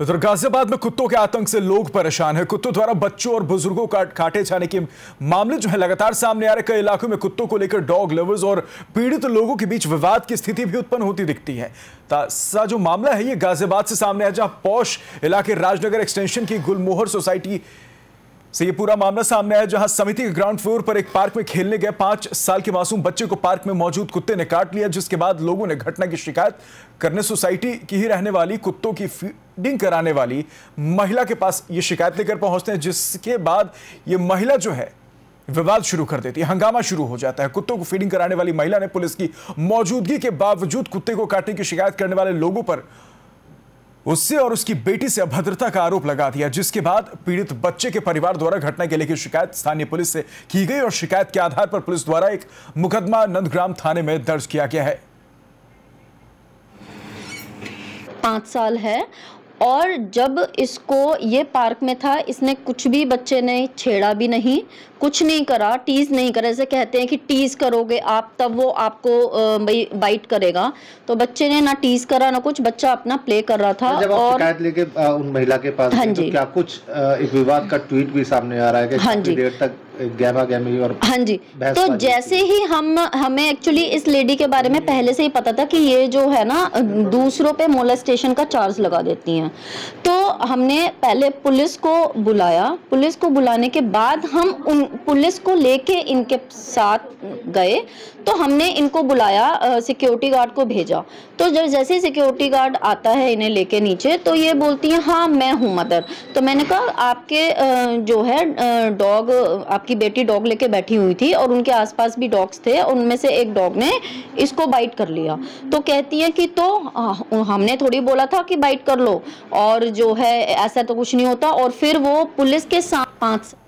उधर गाजियाबाद में कुत्तों के आतंक से लोग परेशान हैं कुत्तों द्वारा बच्चों और बुजुर्गों का काटे जाने के मामले जो है लगातार सामने आ रहे कई इलाकों में कुत्तों को लेकर डॉग लवर्स और पीड़ित तो लोगों के बीच विवाद की स्थिति भी उत्पन्न होती दिखती है ता जो मामला है ये गाजियाबाद से सामने आया जहां पौष इलाके राजनगर एक्सटेंशन की गुलमोहर सोसाइटी से ये पूरा मामला सामने आया जहां समिति के ग्राउंड फ्लोर पर एक पार्क में खेलने गए पांच साल के मासूम बच्चे को पार्क में मौजूद कुत्ते ने काट लिया जिसके बाद लोगों ने घटना की शिकायत करने सोसाइटी की ही रहने वाली कुत्तों की फीडिंग कराने वाली महिला के पास ये शिकायत लेकर पहुंचते हैं जिसके बाद ये महिला जो है विवाद शुरू कर देती है हंगामा शुरू हो जाता है कुत्तों को फीडिंग कराने वाली महिला ने पुलिस की मौजूदगी के बावजूद कुत्ते को काटने की शिकायत करने वाले लोगों पर उससे और उसकी बेटी से अभद्रता का आरोप लगा दिया जिसके बाद पीड़ित बच्चे के परिवार द्वारा घटना के लिए की शिकायत स्थानीय पुलिस से की गई और शिकायत के आधार पर पुलिस द्वारा एक मुकदमा नंदग्राम थाने में दर्ज किया गया है पाँच साल है और जब इसको ये पार्क में था इसने कुछ भी बच्चे ने छेड़ा भी नहीं कुछ नहीं करा टीज़ नहीं करा जैसे कहते हैं कि टीज़ करोगे आप तब वो आपको बाइट करेगा तो बच्चे ने ना टीज़ करा ना कुछ बच्चा अपना प्ले कर रहा था तो जब और शिकायत लेके उन महिला के पास हाँ तो जी तो क्या कुछ इस विवाद का ट्वीट भी सामने आ रहा है कि हाँ जी देर तक हाँ जी तो जैसे ही हम हमें एक्चुअली इस लेडी के बारे में पहले से ही पता था कि ये जो है ना दूसरों पे मोलेस्टेशन का चार्ज लगा देती हैं तो हमने पहले पुलिस को बुलाया पुलिस को बुलाने के बाद हम उन पुलिस को लेके इनके साथ गए तो हमने इनको बुलाया सिक्योरिटी गार्ड को भेजा तो जब जैसे ही सिक्योरिटी गार्ड आता है इन्हें लेके नीचे तो ये बोलती हैं हाँ मैं हूँ मदर तो मैंने कहा आपके जो है डॉग आप की बेटी डॉग लेके बैठी हुई थी और उनके आसपास भी डॉग्स थे उनमें से एक डॉग ने इसको बाइट कर लिया तो कहती है कि तो हमने थोड़ी बोला था कि बाइट कर लो और जो है ऐसा तो कुछ नहीं होता और फिर वो पुलिस के साथ पांच